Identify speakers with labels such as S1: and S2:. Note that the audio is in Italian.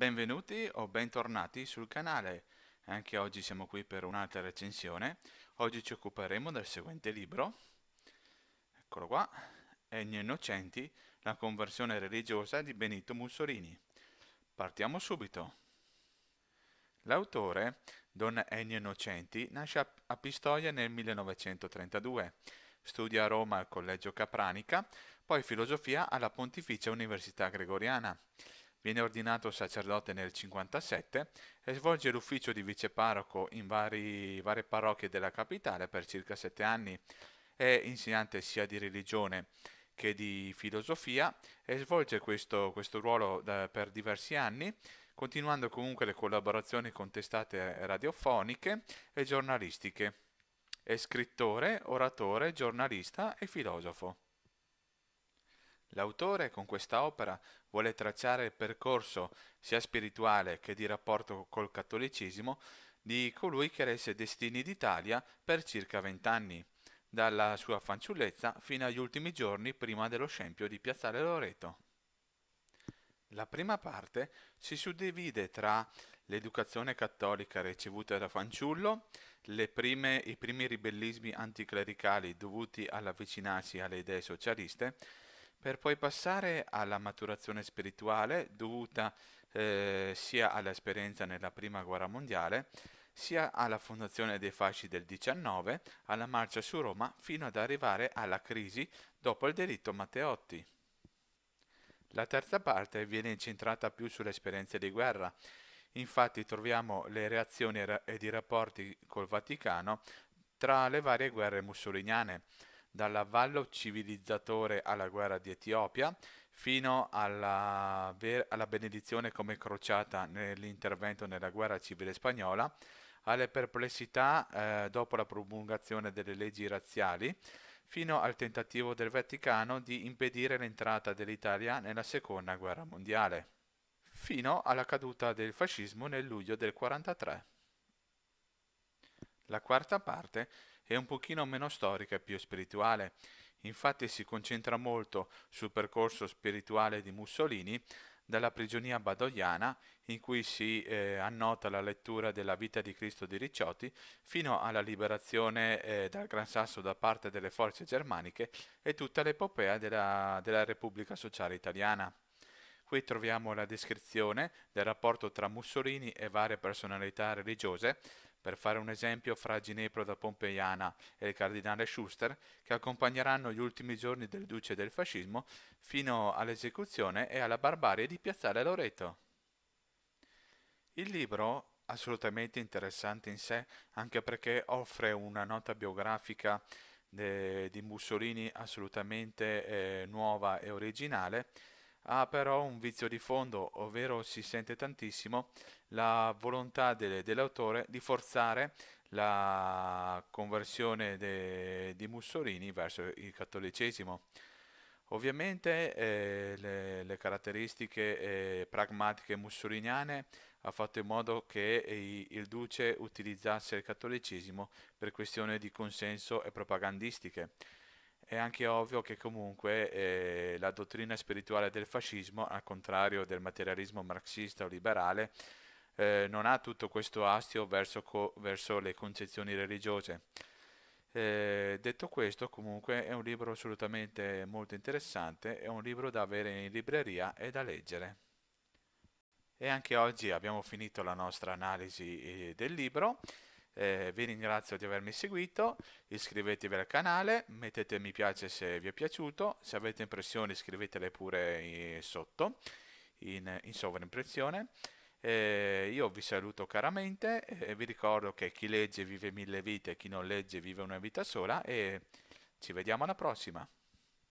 S1: Benvenuti o bentornati sul canale. Anche oggi siamo qui per un'altra recensione. Oggi ci occuperemo del seguente libro. Eccolo qua. Egli Innocenti, la conversione religiosa di Benito Mussolini. Partiamo subito. L'autore, Don Ennio Innocenti, nasce a Pistoia nel 1932. Studia a Roma al Collegio Capranica, poi filosofia alla Pontificia Università Gregoriana. Viene ordinato sacerdote nel 57 e svolge l'ufficio di viceparroco in vari, varie parrocchie della capitale per circa sette anni. È insegnante sia di religione che di filosofia e svolge questo, questo ruolo da, per diversi anni, continuando comunque le collaborazioni con testate radiofoniche e giornalistiche. È scrittore, oratore, giornalista e filosofo. L'autore con questa opera vuole tracciare il percorso sia spirituale che di rapporto col cattolicesimo di colui che rese destini d'Italia per circa vent'anni, dalla sua fanciullezza fino agli ultimi giorni prima dello scempio di Piazzale Loreto. La prima parte si suddivide tra l'educazione cattolica ricevuta da fanciullo, prime, i primi ribellismi anticlericali dovuti all'avvicinarsi alle idee socialiste, per poi passare alla maturazione spirituale dovuta eh, sia all'esperienza nella Prima Guerra Mondiale, sia alla fondazione dei fasci del 19, alla marcia su Roma fino ad arrivare alla crisi dopo il delitto Matteotti. La terza parte viene incentrata più sulle esperienze di guerra, infatti troviamo le reazioni ed i rapporti col Vaticano tra le varie guerre mussoliniane, dall'avvallo civilizzatore alla guerra di Etiopia fino alla, alla benedizione come crociata nell'intervento nella guerra civile spagnola, alle perplessità eh, dopo la promulgazione delle leggi razziali, fino al tentativo del Vaticano di impedire l'entrata dell'Italia nella seconda guerra mondiale, fino alla caduta del fascismo nel luglio del 1943. La quarta parte è un pochino meno storica e più spirituale. Infatti si concentra molto sul percorso spirituale di Mussolini dalla prigionia badogliana in cui si eh, annota la lettura della vita di Cristo di Ricciotti fino alla liberazione eh, dal Gran Sasso da parte delle forze germaniche e tutta l'epopea della, della Repubblica Sociale Italiana. Qui troviamo la descrizione del rapporto tra Mussolini e varie personalità religiose per fare un esempio fra Ginepro da Pompeiana e il cardinale Schuster, che accompagneranno gli ultimi giorni del duce del fascismo fino all'esecuzione e alla barbarie di piazzale Loreto. Il libro, assolutamente interessante in sé, anche perché offre una nota biografica de, di Mussolini assolutamente eh, nuova e originale, ha però un vizio di fondo, ovvero si sente tantissimo la volontà de, dell'autore di forzare la conversione de, di Mussolini verso il cattolicesimo. Ovviamente eh, le, le, caratteristiche eh, pragmatiche mussoliniane ha fatto in modo che eh, il duce utilizzasse il cattolicesimo per questioni di consenso e propagandistiche è anche ovvio che comunque eh, la dottrina spirituale del fascismo, al contrario del materialismo marxista o liberale, eh, non ha tutto questo astio verso, co- verso le concezioni religiose. Eh, detto questo, comunque è un libro assolutamente molto interessante, è un libro da avere in libreria e da leggere. E anche oggi abbiamo finito la nostra analisi eh, del libro. Eh, vi ringrazio di avermi seguito, iscrivetevi al canale, mettete mi piace se vi è piaciuto, se avete impressioni scrivetele pure sotto in, in sovraimpressione. Eh, io vi saluto caramente e vi ricordo che chi legge vive mille vite, chi non legge vive una vita sola e ci vediamo alla prossima.